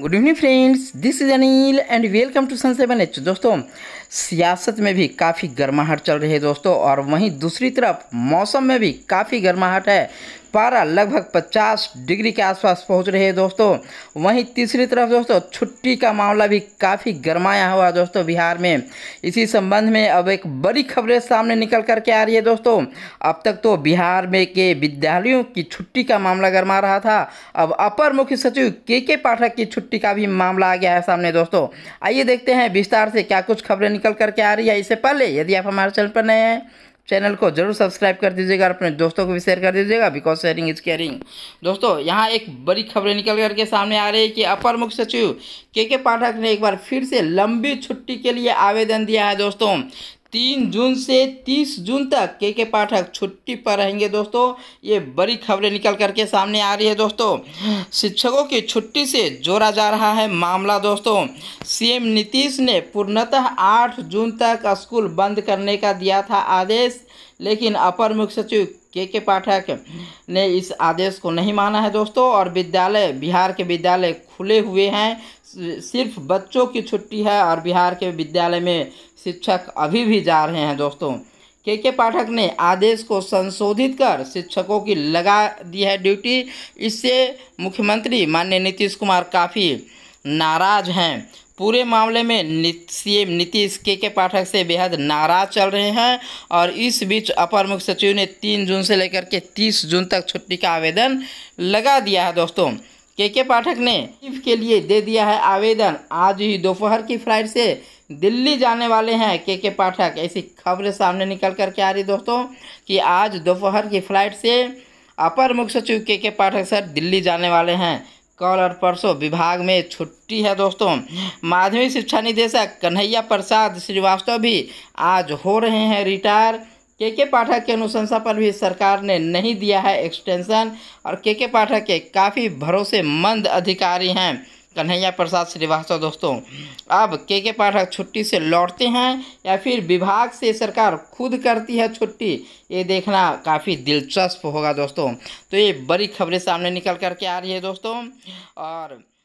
good evening friends this is Anil and welcome to Sun seven H दोस्तों सियासत में भी काफ़ी गर्माहट चल रही है दोस्तों और वहीं दूसरी तरफ मौसम में भी काफ़ी गर्माहट है पारा लगभग 50 डिग्री के आसपास पहुंच रहे हैं दोस्तों वहीं तीसरी तरफ दोस्तों छुट्टी का मामला भी काफ़ी गरमाया हुआ दोस्तों बिहार में इसी संबंध में अब एक बड़ी खबरें सामने निकल करके आ रही है दोस्तों अब तक तो बिहार में के विद्यालयों की छुट्टी का मामला गर्मा रहा था अब अपर मुख्य सचिव के के पाठक की छुट्टी का भी मामला आ गया है सामने दोस्तों आइए देखते हैं विस्तार से क्या कुछ खबरें निकल करके आ रही है इससे पहले यदि आप हमारे चैनल पर नए हैं चैनल को जरूर सब्सक्राइब कर दीजिएगा और अपने दोस्तों को भी शेयर कर दीजिएगा बिकॉज शेयरिंग इज केयरिंग दोस्तों यहाँ एक बड़ी खबरें निकल करके सामने आ रही है कि अपर मुख्य सचिव के के पाठक ने एक बार फिर से लंबी छुट्टी के लिए आवेदन दिया है दोस्तों तीन जून से तीस जून तक के के पाठक छुट्टी पर रहेंगे दोस्तों ये बड़ी खबरें निकल करके सामने आ रही है दोस्तों शिक्षकों की छुट्टी से जोड़ा जा रहा है मामला दोस्तों सीएम नीतीश ने पूर्णतः आठ जून तक स्कूल बंद करने का दिया था आदेश लेकिन अपर मुख्य सचिव के के पाठक ने इस आदेश को नहीं माना है दोस्तों और विद्यालय बिहार के विद्यालय खुले हुए हैं सिर्फ बच्चों की छुट्टी है और बिहार के विद्यालय में शिक्षक अभी भी जा रहे हैं दोस्तों के के पाठक ने आदेश को संशोधित कर शिक्षकों की लगा दी है ड्यूटी इससे मुख्यमंत्री माननीय नीतीश कुमार काफ़ी नाराज हैं पूरे मामले में सीएम नीतीश के के पाठक से बेहद नाराज चल रहे हैं और इस बीच अपर मुख्य सचिव ने तीन जून से लेकर के तीस जून तक छुट्टी का आवेदन लगा दिया है दोस्तों के के पाठक ने के लिए दे दिया है आवेदन आज ही दोपहर की फ्लाइट से दिल्ली जाने वाले हैं के के पाठक ऐसी खबरें सामने निकल कर के आ रही दोस्तों कि आज दोपहर की फ्लाइट से अपर मुख्य सचिव के के पाठक सर दिल्ली जाने वाले हैं कल और परसों विभाग में छुट्टी है दोस्तों माध्यमिक शिक्षा निदेशक कन्हैया प्रसाद श्रीवास्तव भी आज हो रहे हैं रिटायर के के पाठक की अनुशंसा पर भी सरकार ने नहीं दिया है एक्सटेंशन और के के पाठक के काफ़ी भरोसेमंद अधिकारी हैं कन्हैया प्रसाद श्रीवास्तव दोस्तों अब के के पाठक छुट्टी से लौटते हैं या फिर विभाग से सरकार खुद करती है छुट्टी ये देखना काफ़ी दिलचस्प होगा दोस्तों तो ये बड़ी खबरें सामने निकल करके आ रही है दोस्तों और